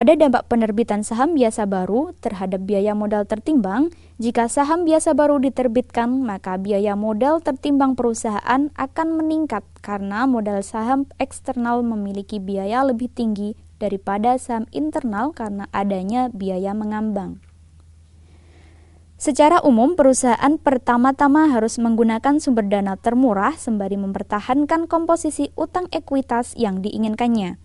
Ada dampak penerbitan saham biasa baru terhadap biaya modal tertimbang. Jika saham biasa baru diterbitkan, maka biaya modal tertimbang perusahaan akan meningkat karena modal saham eksternal memiliki biaya lebih tinggi daripada saham internal karena adanya biaya mengambang. Secara umum, perusahaan pertama-tama harus menggunakan sumber dana termurah sembari mempertahankan komposisi utang ekuitas yang diinginkannya.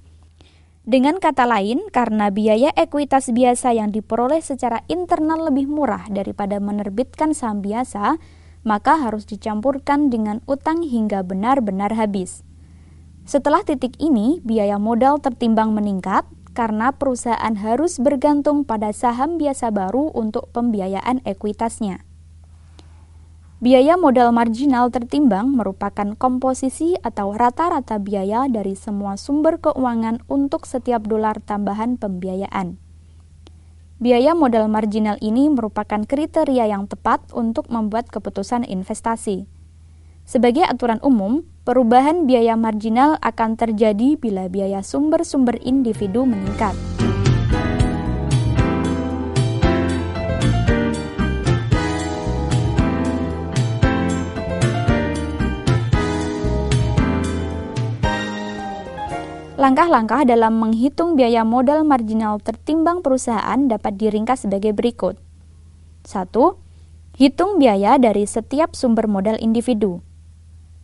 Dengan kata lain, karena biaya ekuitas biasa yang diperoleh secara internal lebih murah daripada menerbitkan saham biasa, maka harus dicampurkan dengan utang hingga benar-benar habis. Setelah titik ini, biaya modal tertimbang meningkat karena perusahaan harus bergantung pada saham biasa baru untuk pembiayaan ekuitasnya. Biaya modal marginal tertimbang merupakan komposisi atau rata-rata biaya dari semua sumber keuangan untuk setiap dolar tambahan pembiayaan. Biaya modal marginal ini merupakan kriteria yang tepat untuk membuat keputusan investasi. Sebagai aturan umum, perubahan biaya marginal akan terjadi bila biaya sumber-sumber individu meningkat. Langkah-langkah dalam menghitung biaya modal marginal tertimbang perusahaan dapat diringkas sebagai berikut. 1. Hitung biaya dari setiap sumber modal individu.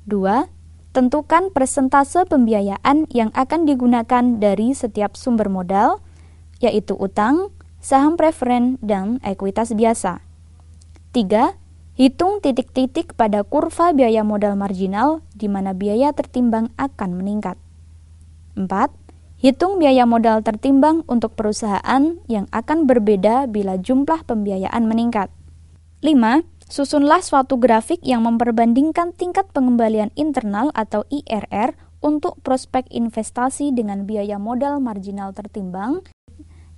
2. Tentukan persentase pembiayaan yang akan digunakan dari setiap sumber modal, yaitu utang, saham preferen, dan ekuitas biasa. 3. Hitung titik-titik pada kurva biaya modal marginal di mana biaya tertimbang akan meningkat. 4. Hitung biaya modal tertimbang untuk perusahaan yang akan berbeda bila jumlah pembiayaan meningkat. 5. Susunlah suatu grafik yang memperbandingkan tingkat pengembalian internal atau IRR untuk prospek investasi dengan biaya modal marginal tertimbang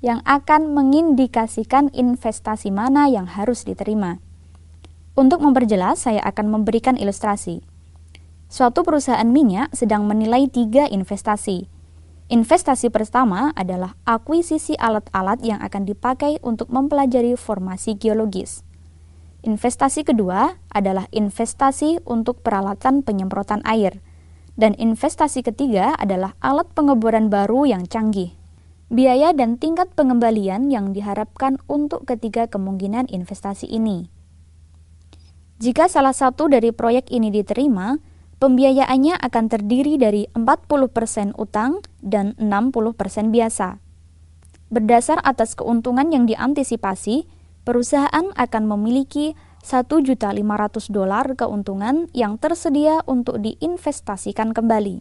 yang akan mengindikasikan investasi mana yang harus diterima. Untuk memperjelas, saya akan memberikan ilustrasi suatu perusahaan minyak sedang menilai tiga investasi. Investasi pertama adalah akuisisi alat-alat yang akan dipakai untuk mempelajari formasi geologis. Investasi kedua adalah investasi untuk peralatan penyemprotan air, dan investasi ketiga adalah alat pengeboran baru yang canggih. Biaya dan tingkat pengembalian yang diharapkan untuk ketiga kemungkinan investasi ini. Jika salah satu dari proyek ini diterima, Pembiayaannya akan terdiri dari 40% utang dan 60% biasa. Berdasar atas keuntungan yang diantisipasi, perusahaan akan memiliki 1.500 dolar keuntungan yang tersedia untuk diinvestasikan kembali.